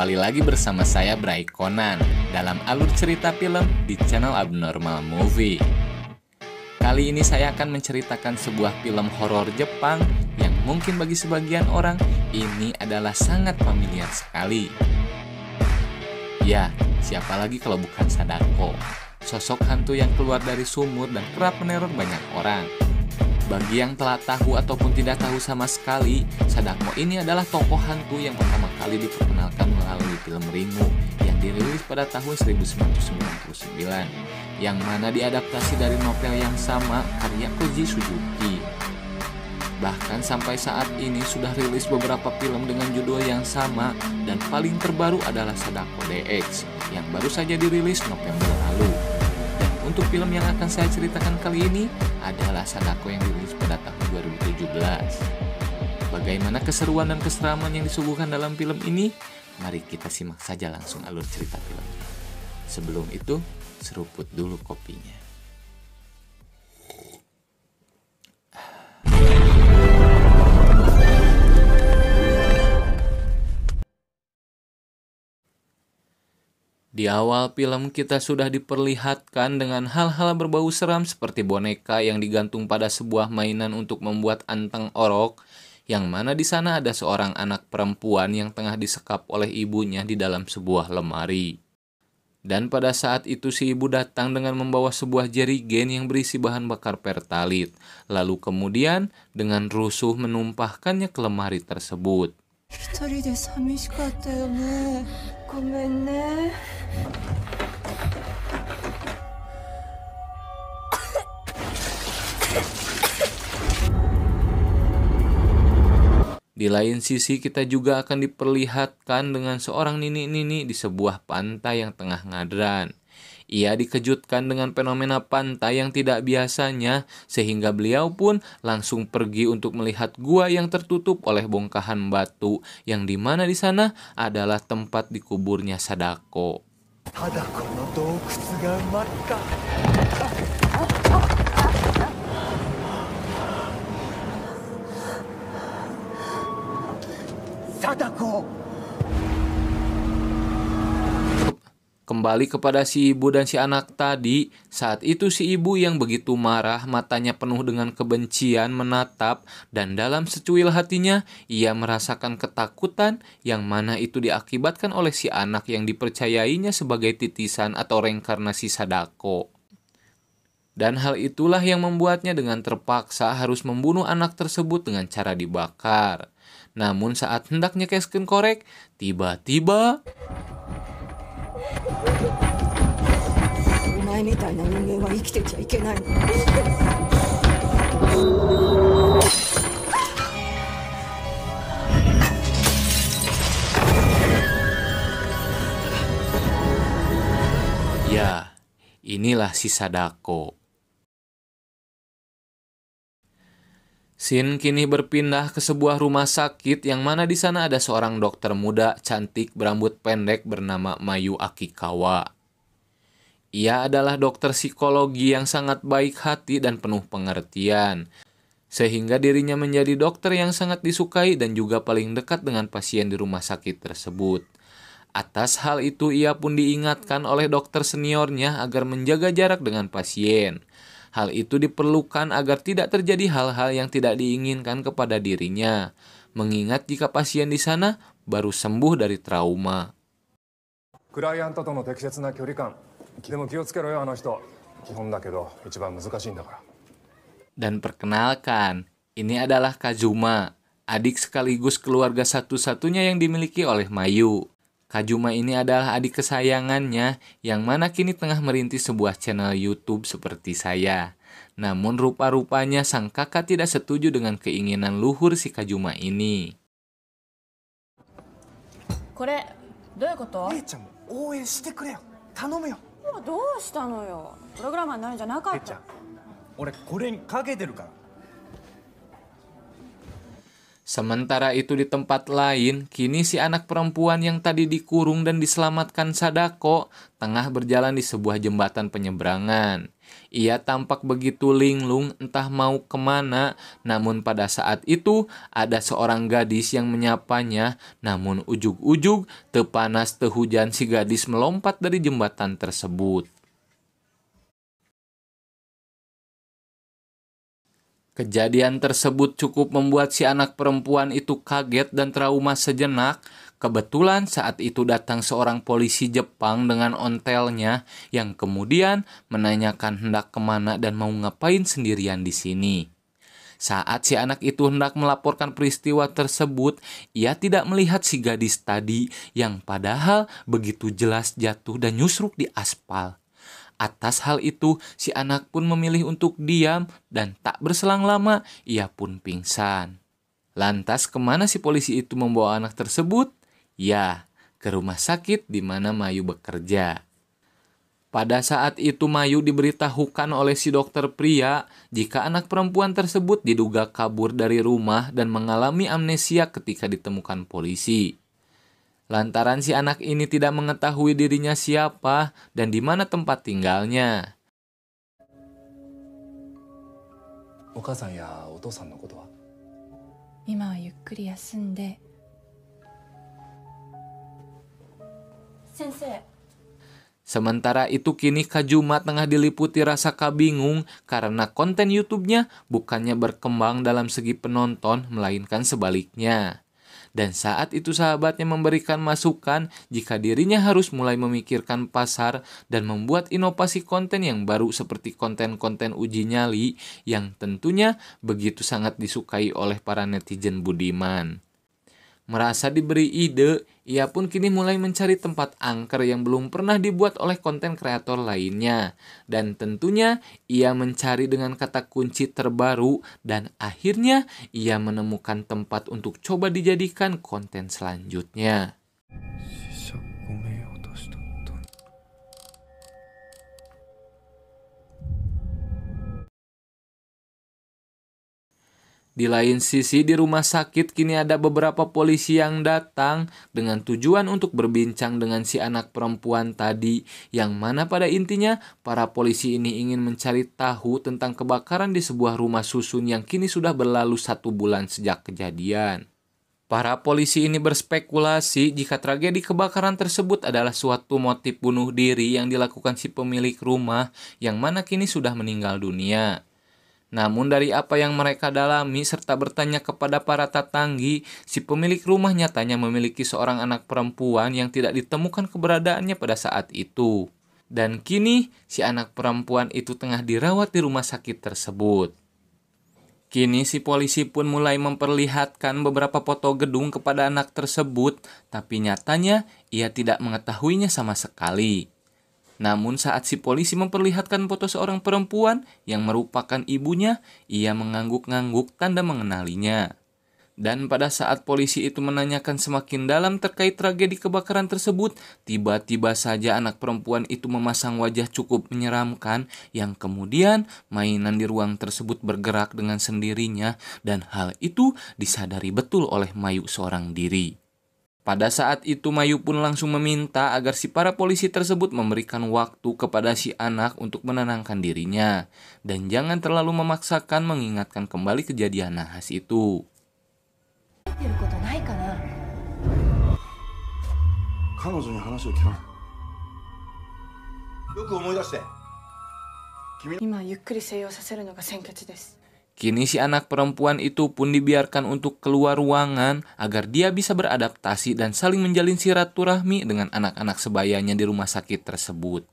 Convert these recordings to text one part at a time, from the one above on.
kembali lagi bersama saya Bray Conan dalam alur cerita film di channel Abnormal Movie. Kali ini saya akan menceritakan sebuah film horor Jepang yang mungkin bagi sebagian orang ini adalah sangat familiar sekali. Ya, siapa lagi kalau bukan Sadako, sosok hantu yang keluar dari sumur dan kerap meneror banyak orang. Bagi yang telah tahu ataupun tidak tahu sama sekali, Sadako ini adalah tokoh hantu yang pertama kali diperkenalkan melalui film Ringu yang dirilis pada tahun 1999, yang mana diadaptasi dari novel yang sama karya Koji Suzuki. Bahkan sampai saat ini sudah rilis beberapa film dengan judul yang sama dan paling terbaru adalah Sadako DX yang baru saja dirilis November lalu. Untuk film yang akan saya ceritakan kali ini adalah Sadako yang dirilis pada tahun 2017. Bagaimana keseruan dan keseraman yang disuguhkan dalam film ini? Mari kita simak saja langsung alur cerita filmnya. Sebelum itu, seruput dulu kopinya. Di awal film kita sudah diperlihatkan dengan hal-hal berbau seram seperti boneka yang digantung pada sebuah mainan untuk membuat anteng orok, yang mana di sana ada seorang anak perempuan yang tengah disekap oleh ibunya di dalam sebuah lemari. Dan pada saat itu si ibu datang dengan membawa sebuah jerigen yang berisi bahan bakar pertalit, lalu kemudian dengan rusuh menumpahkannya ke lemari tersebut. Di lain sisi kita juga akan diperlihatkan dengan seorang nini-nini di sebuah pantai yang tengah ngadran. Ia dikejutkan dengan fenomena pantai yang tidak biasanya, sehingga beliau pun langsung pergi untuk melihat gua yang tertutup oleh bongkahan batu, yang di mana di sana adalah tempat dikuburnya Sadako. Sadako! kembali kepada si ibu dan si anak tadi. Saat itu si ibu yang begitu marah, matanya penuh dengan kebencian menatap dan dalam secuil hatinya ia merasakan ketakutan yang mana itu diakibatkan oleh si anak yang dipercayainya sebagai titisan atau reinkarnasi Sadako. Dan hal itulah yang membuatnya dengan terpaksa harus membunuh anak tersebut dengan cara dibakar. Namun saat hendaknya keskin korek, tiba-tiba お前みたいな人間は生きてちゃいけないの inilah sisa Dako. Sin kini berpindah ke sebuah rumah sakit yang mana di sana ada seorang dokter muda cantik berambut pendek bernama Mayu Akikawa. Ia adalah dokter psikologi yang sangat baik hati dan penuh pengertian, sehingga dirinya menjadi dokter yang sangat disukai dan juga paling dekat dengan pasien di rumah sakit tersebut. Atas hal itu ia pun diingatkan oleh dokter seniornya agar menjaga jarak dengan pasien. Hal itu diperlukan agar tidak terjadi hal-hal yang tidak diinginkan kepada dirinya, mengingat jika pasien di sana baru sembuh dari trauma. Dan perkenalkan, ini adalah Kazuma, adik sekaligus keluarga satu-satunya yang dimiliki oleh Mayu. Kajuma ini adalah adik kesayangannya yang mana kini tengah merintis sebuah channel YouTube seperti saya. Namun rupa-rupanya sang kakak tidak setuju dengan keinginan luhur si Kajuma ini. Kore, Sementara itu di tempat lain, kini si anak perempuan yang tadi dikurung dan diselamatkan Sadako tengah berjalan di sebuah jembatan penyeberangan. Ia tampak begitu linglung entah mau kemana, namun pada saat itu ada seorang gadis yang menyapanya, namun ujug-ujug, tepanas tehujan si gadis melompat dari jembatan tersebut. Kejadian tersebut cukup membuat si anak perempuan itu kaget dan trauma sejenak. Kebetulan saat itu datang seorang polisi Jepang dengan ontelnya yang kemudian menanyakan hendak kemana dan mau ngapain sendirian di sini. Saat si anak itu hendak melaporkan peristiwa tersebut, ia tidak melihat si gadis tadi yang padahal begitu jelas jatuh dan nyusruk di aspal. Atas hal itu, si anak pun memilih untuk diam dan tak berselang lama ia pun pingsan. Lantas kemana si polisi itu membawa anak tersebut? Ya, ke rumah sakit di mana Mayu bekerja. Pada saat itu Mayu diberitahukan oleh si dokter pria jika anak perempuan tersebut diduga kabur dari rumah dan mengalami amnesia ketika ditemukan polisi lantaran si anak ini tidak mengetahui dirinya siapa dan di mana tempat tinggalnya. Ya, Sementara itu kini Kajuma tengah diliputi rasa kabingung karena konten YouTube-nya bukannya berkembang dalam segi penonton melainkan sebaliknya. Dan saat itu sahabatnya memberikan masukan jika dirinya harus mulai memikirkan pasar dan membuat inovasi konten yang baru seperti konten-konten uji nyali yang tentunya begitu sangat disukai oleh para netizen budiman. Merasa diberi ide, ia pun kini mulai mencari tempat angker yang belum pernah dibuat oleh konten kreator lainnya. Dan tentunya ia mencari dengan kata kunci terbaru dan akhirnya ia menemukan tempat untuk coba dijadikan konten selanjutnya. Di lain sisi, di rumah sakit kini ada beberapa polisi yang datang dengan tujuan untuk berbincang dengan si anak perempuan tadi, yang mana pada intinya para polisi ini ingin mencari tahu tentang kebakaran di sebuah rumah susun yang kini sudah berlalu satu bulan sejak kejadian. Para polisi ini berspekulasi jika tragedi kebakaran tersebut adalah suatu motif bunuh diri yang dilakukan si pemilik rumah, yang mana kini sudah meninggal dunia. Namun dari apa yang mereka dalami serta bertanya kepada para tatanggi, si pemilik rumah nyatanya memiliki seorang anak perempuan yang tidak ditemukan keberadaannya pada saat itu. Dan kini si anak perempuan itu tengah dirawat di rumah sakit tersebut. Kini si polisi pun mulai memperlihatkan beberapa foto gedung kepada anak tersebut, tapi nyatanya ia tidak mengetahuinya sama sekali. Namun saat si polisi memperlihatkan foto seorang perempuan yang merupakan ibunya, ia mengangguk-ngangguk tanda mengenalinya. Dan pada saat polisi itu menanyakan semakin dalam terkait tragedi kebakaran tersebut, tiba-tiba saja anak perempuan itu memasang wajah cukup menyeramkan yang kemudian mainan di ruang tersebut bergerak dengan sendirinya dan hal itu disadari betul oleh Mayu seorang diri. Pada saat itu Mayu pun langsung meminta agar si para polisi tersebut memberikan waktu kepada si anak untuk menenangkan dirinya dan jangan terlalu memaksakan mengingatkan kembali kejadian nahas itu. Kamu Kini si anak perempuan itu pun dibiarkan untuk keluar ruangan agar dia bisa beradaptasi dan saling menjalin silaturahmi dengan anak-anak sebayanya di rumah sakit tersebut.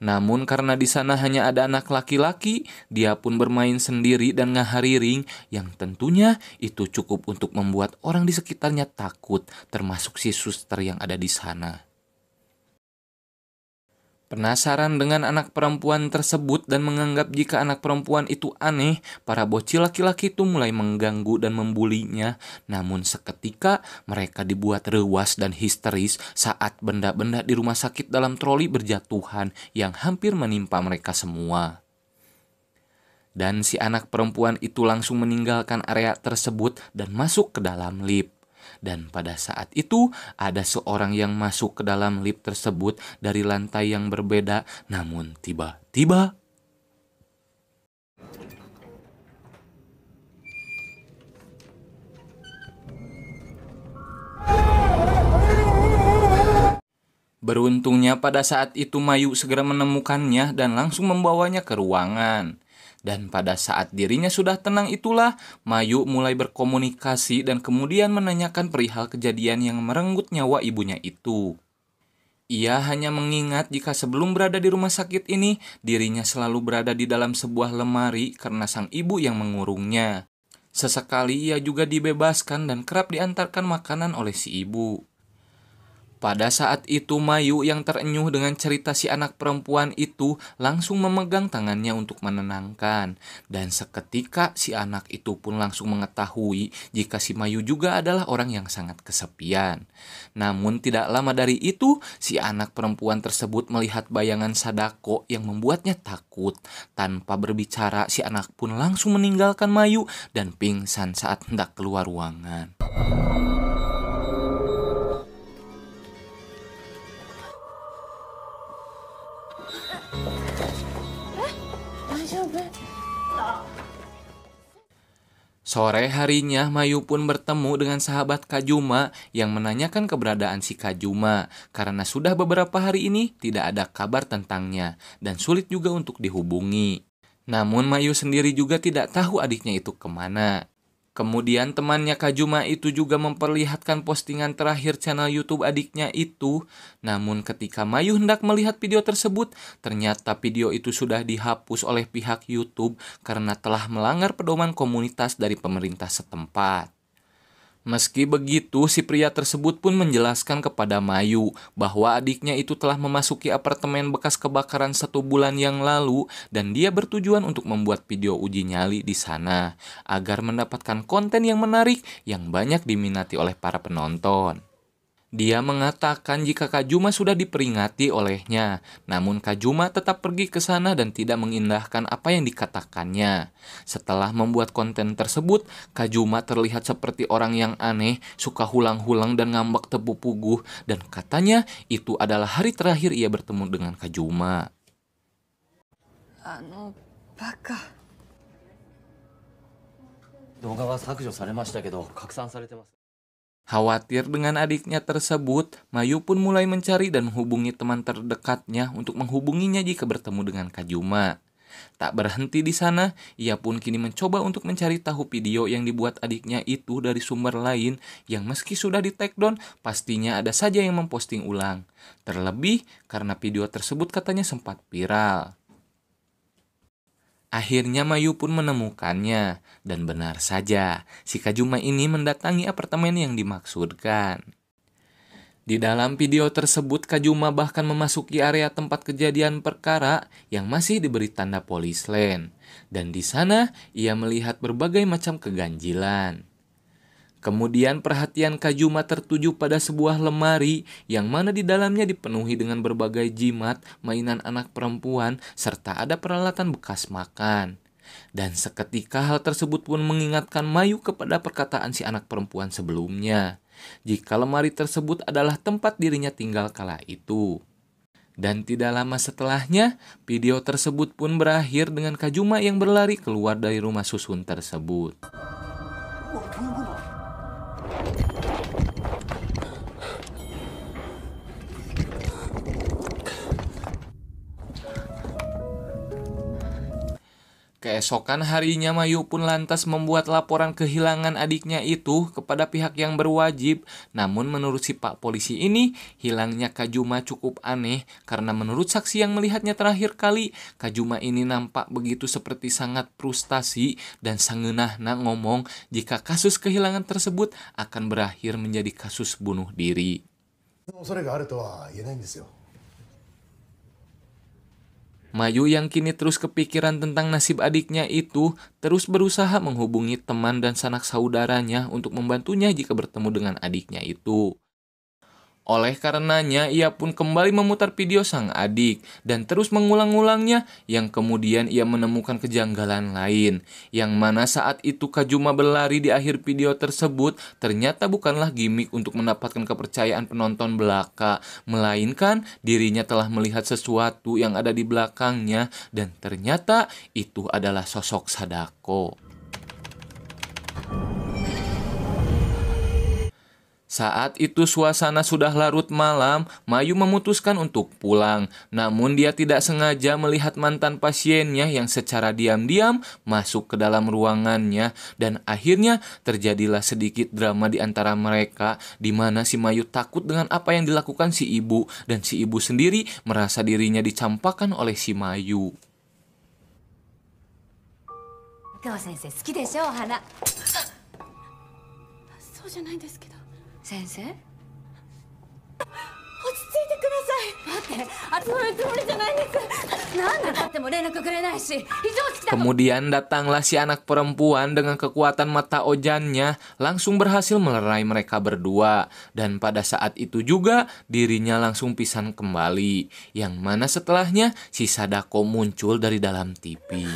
Namun karena di sana hanya ada anak laki-laki, dia pun bermain sendiri dan ngahariring yang tentunya itu cukup untuk membuat orang di sekitarnya takut, termasuk si suster yang ada di sana. Penasaran dengan anak perempuan tersebut dan menganggap jika anak perempuan itu aneh, para bocil laki-laki itu mulai mengganggu dan membulinya. Namun seketika mereka dibuat rewas dan histeris saat benda-benda di rumah sakit dalam troli berjatuhan yang hampir menimpa mereka semua dan si anak perempuan itu langsung meninggalkan area tersebut dan masuk ke dalam lift. Dan pada saat itu ada seorang yang masuk ke dalam lift tersebut dari lantai yang berbeda namun tiba-tiba Beruntungnya pada saat itu Mayu segera menemukannya dan langsung membawanya ke ruangan. Dan pada saat dirinya sudah tenang itulah, Mayu mulai berkomunikasi dan kemudian menanyakan perihal kejadian yang merenggut nyawa ibunya itu. Ia hanya mengingat jika sebelum berada di rumah sakit ini, dirinya selalu berada di dalam sebuah lemari karena sang ibu yang mengurungnya. Sesekali ia juga dibebaskan dan kerap diantarkan makanan oleh si ibu. Pada saat itu Mayu yang terenyuh dengan cerita si anak perempuan itu langsung memegang tangannya untuk menenangkan. Dan seketika si anak itu pun langsung mengetahui jika si Mayu juga adalah orang yang sangat kesepian. Namun tidak lama dari itu si anak perempuan tersebut melihat bayangan Sadako yang membuatnya takut. Tanpa berbicara si anak pun langsung meninggalkan Mayu dan pingsan saat hendak keluar ruangan. Sore harinya, Mayu pun bertemu dengan sahabat Kajuma yang menanyakan keberadaan si Kajuma karena sudah beberapa hari ini tidak ada kabar tentangnya dan sulit juga untuk dihubungi. Namun Mayu sendiri juga tidak tahu adiknya itu kemana. Kemudian temannya Kajuma itu juga memperlihatkan postingan terakhir channel YouTube adiknya itu. Namun ketika Mayu hendak melihat video tersebut, ternyata video itu sudah dihapus oleh pihak YouTube karena telah melanggar pedoman komunitas dari pemerintah setempat. Meski begitu, si pria tersebut pun menjelaskan kepada Mayu bahwa adiknya itu telah memasuki apartemen bekas kebakaran satu bulan yang lalu dan dia bertujuan untuk membuat video uji nyali di sana agar mendapatkan konten yang menarik yang banyak diminati oleh para penonton. Dia mengatakan jika Kajuma sudah diperingati olehnya, namun Kajuma tetap pergi ke sana dan tidak mengindahkan apa yang dikatakannya. Setelah membuat konten tersebut, Kajuma terlihat seperti orang yang aneh, suka hulang-hulang dan ngambek tebu puguh, dan katanya itu adalah hari terakhir ia bertemu dengan Kajuma. Ano, baka. 動画は削除されましたけど拡散されてます。Khawatir dengan adiknya tersebut, Mayu pun mulai mencari dan menghubungi teman terdekatnya untuk menghubunginya jika bertemu dengan Kajuma. Tak berhenti di sana, ia pun kini mencoba untuk mencari tahu video yang dibuat adiknya itu dari sumber lain yang meski sudah di take pastinya ada saja yang memposting ulang. Terlebih karena video tersebut katanya sempat viral. Akhirnya Mayu pun menemukannya, dan benar saja, si Kajuma ini mendatangi apartemen yang dimaksudkan. Di dalam video tersebut, Kajuma bahkan memasuki area tempat kejadian perkara yang masih diberi tanda polis lane, dan di sana ia melihat berbagai macam keganjilan. Kemudian perhatian Kajuma tertuju pada sebuah lemari yang mana di dalamnya dipenuhi dengan berbagai jimat, mainan anak perempuan, serta ada peralatan bekas makan. Dan seketika hal tersebut pun mengingatkan Mayu kepada perkataan si anak perempuan sebelumnya. Jika lemari tersebut adalah tempat dirinya tinggal kala itu. Dan tidak lama setelahnya, video tersebut pun berakhir dengan Kajuma yang berlari keluar dari rumah susun tersebut. Keesokan harinya Mayu pun lantas membuat laporan kehilangan adiknya itu kepada pihak yang berwajib. Namun menurut si pak polisi ini, hilangnya Kajuma cukup aneh karena menurut saksi yang melihatnya terakhir kali, Kajuma ini nampak begitu seperti sangat frustasi dan nak ngomong jika kasus kehilangan tersebut akan berakhir menjadi kasus bunuh diri. 恐れがあるとは言えないんですよ。Mayu yang kini terus kepikiran tentang nasib adiknya itu terus berusaha menghubungi teman dan sanak saudaranya untuk membantunya jika bertemu dengan adiknya itu. Oleh karenanya, ia pun kembali memutar video sang adik dan terus mengulang-ulangnya yang kemudian ia menemukan kejanggalan lain. Yang mana saat itu Kajuma berlari di akhir video tersebut ternyata bukanlah gimmick untuk mendapatkan kepercayaan penonton belaka, melainkan dirinya telah melihat sesuatu yang ada di belakangnya dan ternyata itu adalah sosok Sadako. Saat itu suasana sudah larut malam, Mayu memutuskan untuk pulang. Namun dia tidak sengaja melihat mantan pasiennya yang secara diam-diam masuk ke dalam ruangannya dan akhirnya terjadilah sedikit drama di antara mereka di mana si Mayu takut dengan apa yang dilakukan si ibu dan si ibu sendiri merasa dirinya dicampakkan oleh si Mayu. kau sensei, Kemudian datanglah si anak perempuan dengan kekuatan mata ojannya langsung berhasil melerai mereka berdua dan pada saat itu juga dirinya langsung pisan kembali yang mana setelahnya si Sadako muncul dari dalam tipi.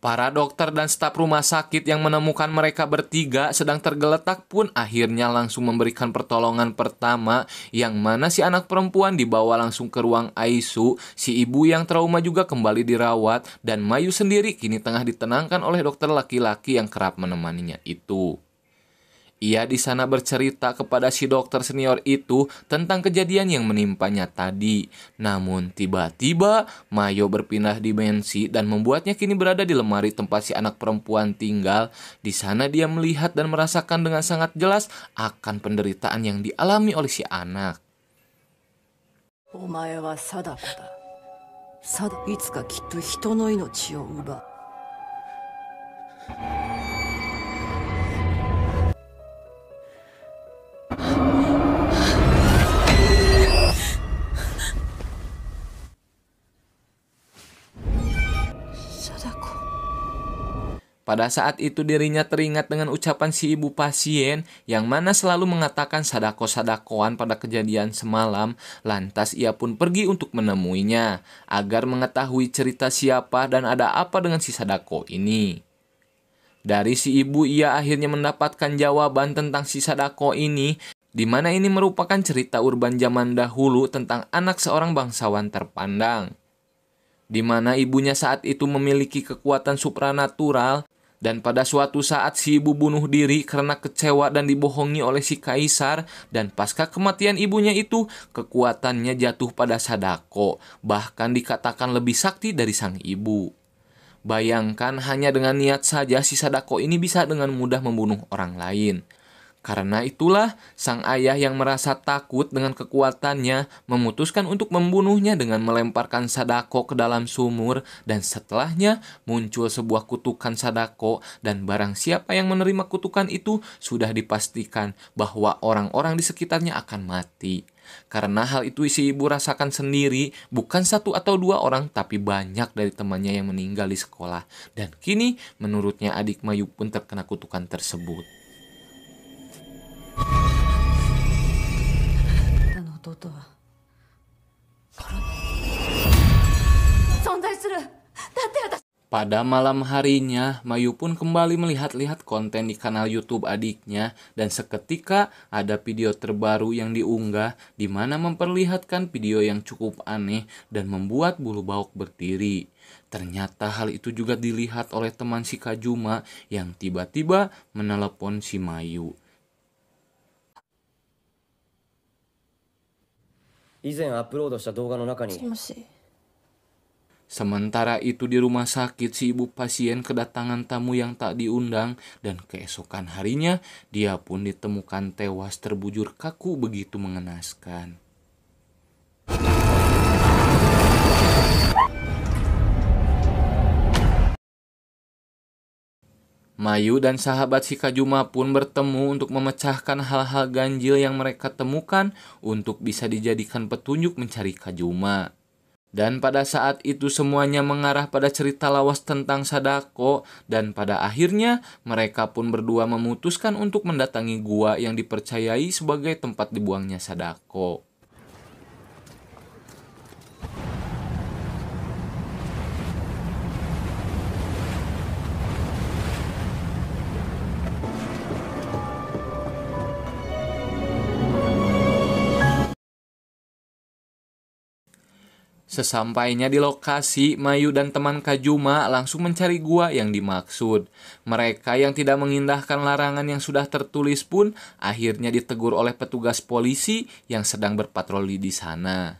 Para dokter dan staf rumah sakit yang menemukan mereka bertiga sedang tergeletak pun akhirnya langsung memberikan pertolongan pertama yang mana si anak perempuan dibawa langsung ke ruang Aisu, si ibu yang trauma juga kembali dirawat dan Mayu sendiri kini tengah ditenangkan oleh dokter laki-laki yang kerap menemaninya itu. Ia di sana bercerita kepada si dokter senior itu tentang kejadian yang menimpanya tadi. Namun tiba-tiba Mayo berpindah dimensi dan membuatnya kini berada di lemari tempat si anak perempuan tinggal. Di sana dia melihat dan merasakan dengan sangat jelas akan penderitaan yang dialami oleh si anak. Oh, Pada saat itu dirinya teringat dengan ucapan si ibu pasien yang mana selalu mengatakan sadako-sadakoan pada kejadian semalam, lantas ia pun pergi untuk menemuinya agar mengetahui cerita siapa dan ada apa dengan si sadako ini. Dari si ibu ia akhirnya mendapatkan jawaban tentang si sadako ini di mana ini merupakan cerita urban zaman dahulu tentang anak seorang bangsawan terpandang di mana ibunya saat itu memiliki kekuatan supranatural dan pada suatu saat si ibu bunuh diri karena kecewa dan dibohongi oleh si kaisar dan pasca kematian ibunya itu kekuatannya jatuh pada Sadako, bahkan dikatakan lebih sakti dari sang ibu. Bayangkan hanya dengan niat saja si Sadako ini bisa dengan mudah membunuh orang lain. Karena itulah, sang ayah yang merasa takut dengan kekuatannya memutuskan untuk membunuhnya dengan melemparkan Sadako ke dalam sumur dan setelahnya muncul sebuah kutukan Sadako dan barang siapa yang menerima kutukan itu sudah dipastikan bahwa orang-orang di sekitarnya akan mati. Karena hal itu si ibu rasakan sendiri, bukan satu atau dua orang, tapi banyak dari temannya yang meninggal di sekolah. Dan kini, menurutnya adik Mayu pun terkena kutukan tersebut. Pada malam harinya, Mayu pun kembali melihat-lihat konten di kanal YouTube adiknya dan seketika ada video terbaru yang diunggah di mana memperlihatkan video yang cukup aneh dan membuat bulu bauk berdiri. Ternyata hal itu juga dilihat oleh teman si Kajuma yang tiba-tiba menelepon si Mayu. Sementara itu di rumah sakit si ibu pasien kedatangan tamu yang tak diundang dan keesokan harinya dia pun ditemukan tewas terbujur kaku begitu mengenaskan. Mayu dan sahabat si Kajuma pun bertemu untuk memecahkan hal-hal ganjil yang mereka temukan untuk bisa dijadikan petunjuk mencari Kajuma. Dan pada saat itu semuanya mengarah pada cerita lawas tentang Sadako dan pada akhirnya mereka pun berdua memutuskan untuk mendatangi gua yang dipercayai sebagai tempat dibuangnya Sadako. Sesampainya di lokasi, Mayu dan teman Kajuma langsung mencari gua yang dimaksud. Mereka yang tidak mengindahkan larangan yang sudah tertulis pun akhirnya ditegur oleh petugas polisi yang sedang berpatroli di sana.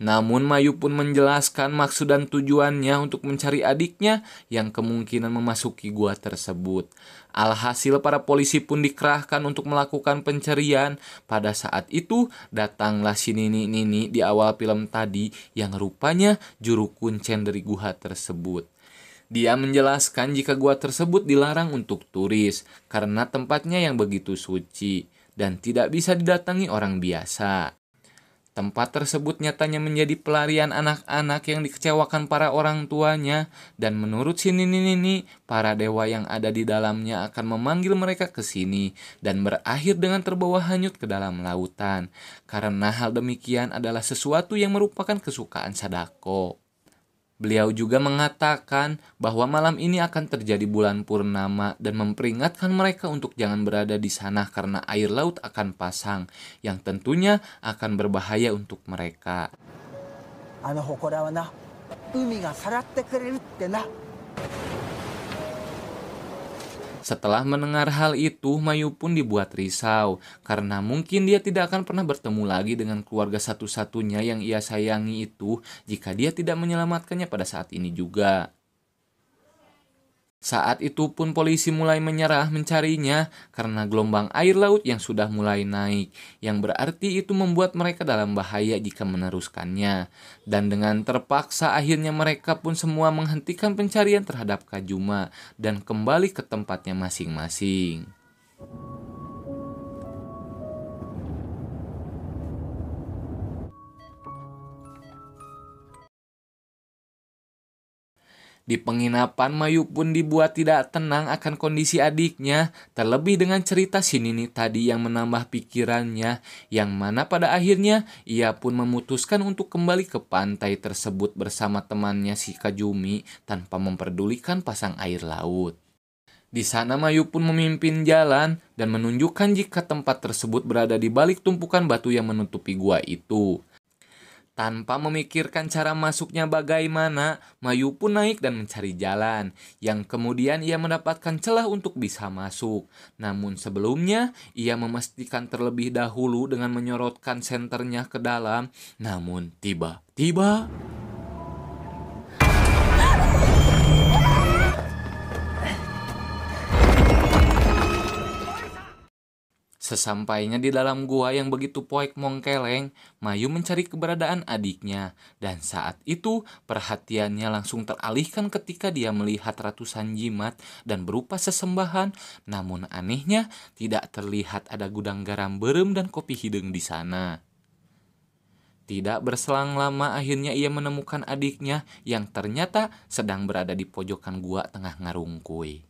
Namun Mayu pun menjelaskan maksud dan tujuannya untuk mencari adiknya yang kemungkinan memasuki gua tersebut. Alhasil para polisi pun dikerahkan untuk melakukan pencarian. Pada saat itu datanglah si Nini Nini di awal film tadi yang rupanya juru kuncen dari gua tersebut. Dia menjelaskan jika gua tersebut dilarang untuk turis karena tempatnya yang begitu suci dan tidak bisa didatangi orang biasa. Tempat tersebut nyatanya menjadi pelarian anak-anak yang dikecewakan para orang tuanya dan menurut si Nini Nini, para dewa yang ada di dalamnya akan memanggil mereka ke sini dan berakhir dengan terbawa hanyut ke dalam lautan. Karena hal demikian adalah sesuatu yang merupakan kesukaan Sadako. Beliau juga mengatakan bahwa malam ini akan terjadi bulan purnama dan memperingatkan mereka untuk jangan berada di sana karena air laut akan pasang yang tentunya akan berbahaya untuk mereka. Setelah mendengar hal itu, Mayu pun dibuat risau karena mungkin dia tidak akan pernah bertemu lagi dengan keluarga satu-satunya yang ia sayangi itu jika dia tidak menyelamatkannya pada saat ini juga. Saat itu pun polisi mulai menyerah mencarinya karena gelombang air laut yang sudah mulai naik, yang berarti itu membuat mereka dalam bahaya jika meneruskannya. Dan dengan terpaksa akhirnya mereka pun semua menghentikan pencarian terhadap Kajuma dan kembali ke tempatnya masing-masing. Di penginapan Mayu pun dibuat tidak tenang akan kondisi adiknya, terlebih dengan cerita si Nini tadi yang menambah pikirannya, yang mana pada akhirnya ia pun memutuskan untuk kembali ke pantai tersebut bersama temannya si Kajumi tanpa memperdulikan pasang air laut. Di sana Mayu pun memimpin jalan dan menunjukkan jika tempat tersebut berada di balik tumpukan batu yang menutupi gua itu. Tanpa memikirkan cara masuknya bagaimana, Mayu pun naik dan mencari jalan, yang kemudian ia mendapatkan celah untuk bisa masuk. Namun sebelumnya, ia memastikan terlebih dahulu dengan menyorotkan senternya ke dalam, namun tiba-tiba... Sesampainya di dalam gua yang begitu poek mongkeleng, Mayu mencari keberadaan adiknya. Dan saat itu, perhatiannya langsung teralihkan ketika dia melihat ratusan jimat dan berupa sesembahan. Namun anehnya, tidak terlihat ada gudang garam berem dan kopi hidung di sana. Tidak berselang lama akhirnya ia menemukan adiknya yang ternyata sedang berada di pojokan gua tengah ngarungkui.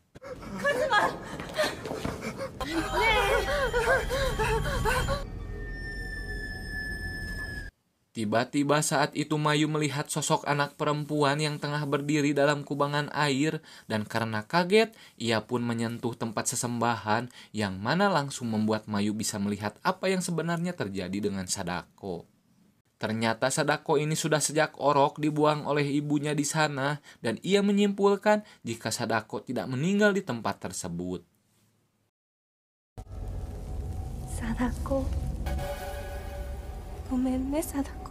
Tiba-tiba saat itu Mayu melihat sosok anak perempuan yang tengah berdiri dalam kubangan air dan karena kaget ia pun menyentuh tempat sesembahan yang mana langsung membuat Mayu bisa melihat apa yang sebenarnya terjadi dengan Sadako. Ternyata Sadako ini sudah sejak orok dibuang oleh ibunya di sana dan ia menyimpulkan jika Sadako tidak meninggal di tempat tersebut. Sadako ごめんね貞子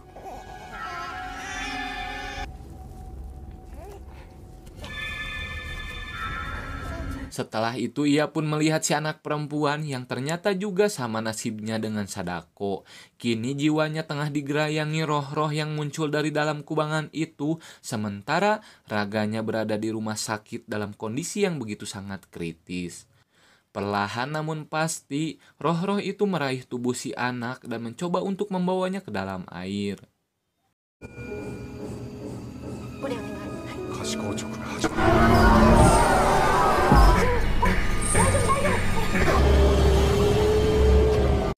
Setelah itu ia pun melihat si anak perempuan yang ternyata juga sama nasibnya dengan Sadako. Kini jiwanya tengah digerayangi roh-roh yang muncul dari dalam kubangan itu, sementara raganya berada di rumah sakit dalam kondisi yang begitu sangat kritis. Perlahan namun pasti, roh-roh itu meraih tubuh si anak dan mencoba untuk membawanya ke dalam air.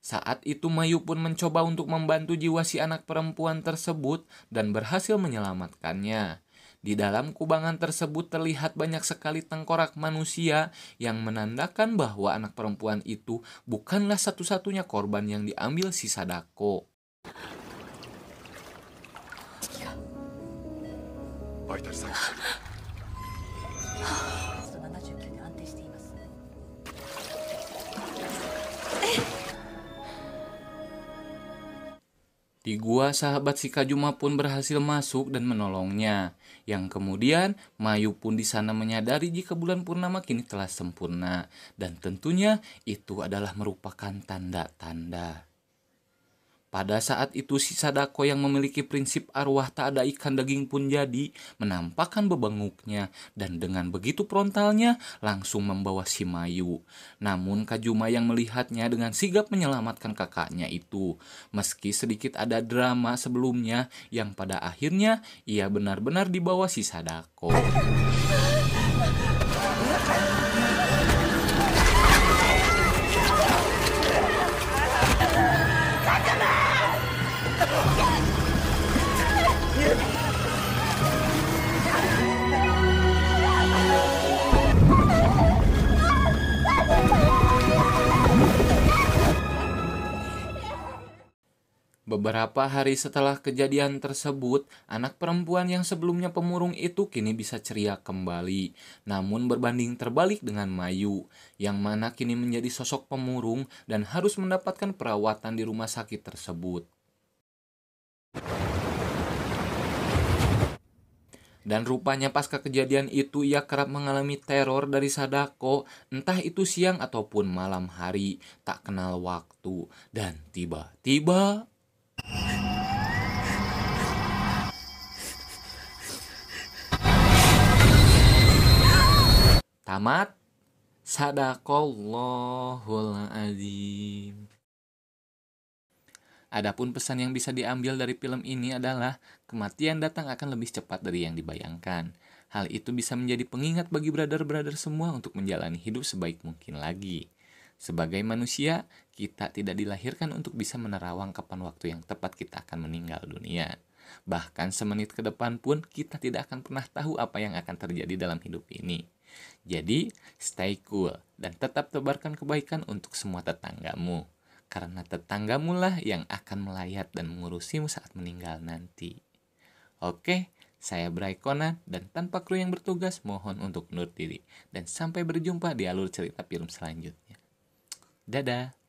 Saat itu Mayu pun mencoba untuk membantu jiwa si anak perempuan tersebut dan berhasil menyelamatkannya. Di dalam kubangan tersebut terlihat banyak sekali tengkorak manusia yang menandakan bahwa anak perempuan itu bukanlah satu-satunya korban yang diambil si Sadako. Ya. Di gua sahabat si Kajuma pun berhasil masuk dan menolongnya. Yang kemudian Mayu pun di sana menyadari jika bulan purnama kini telah sempurna dan tentunya itu adalah merupakan tanda-tanda. Pada saat itu si Sadako yang memiliki prinsip arwah tak ada ikan daging pun jadi menampakkan bebenguknya dan dengan begitu frontalnya langsung membawa si Mayu. Namun Kajuma yang melihatnya dengan sigap menyelamatkan kakaknya itu. Meski sedikit ada drama sebelumnya yang pada akhirnya ia benar-benar dibawa si Sadako. Beberapa hari setelah kejadian tersebut, anak perempuan yang sebelumnya pemurung itu kini bisa ceria kembali. Namun berbanding terbalik dengan Mayu, yang mana kini menjadi sosok pemurung dan harus mendapatkan perawatan di rumah sakit tersebut. Dan rupanya pasca kejadian itu ia kerap mengalami teror dari Sadako, entah itu siang ataupun malam hari, tak kenal waktu. Dan tiba-tiba... Tamat. Sadako loh azim. Adapun pesan yang bisa diambil dari film ini adalah kematian datang akan lebih cepat dari yang dibayangkan. Hal itu bisa menjadi pengingat bagi brother-brother semua untuk menjalani hidup sebaik mungkin lagi. Sebagai manusia, kita tidak dilahirkan untuk bisa menerawang kapan waktu yang tepat kita akan meninggal dunia. Bahkan semenit ke depan pun kita tidak akan pernah tahu apa yang akan terjadi dalam hidup ini. Jadi, stay cool dan tetap tebarkan kebaikan untuk semua tetanggamu karena tetanggamu lah yang akan melayat dan mengurusimu saat meninggal nanti. Oke, saya Bray Conan dan tanpa kru yang bertugas mohon untuk undur diri dan sampai berjumpa di alur cerita film selanjutnya. Dadah!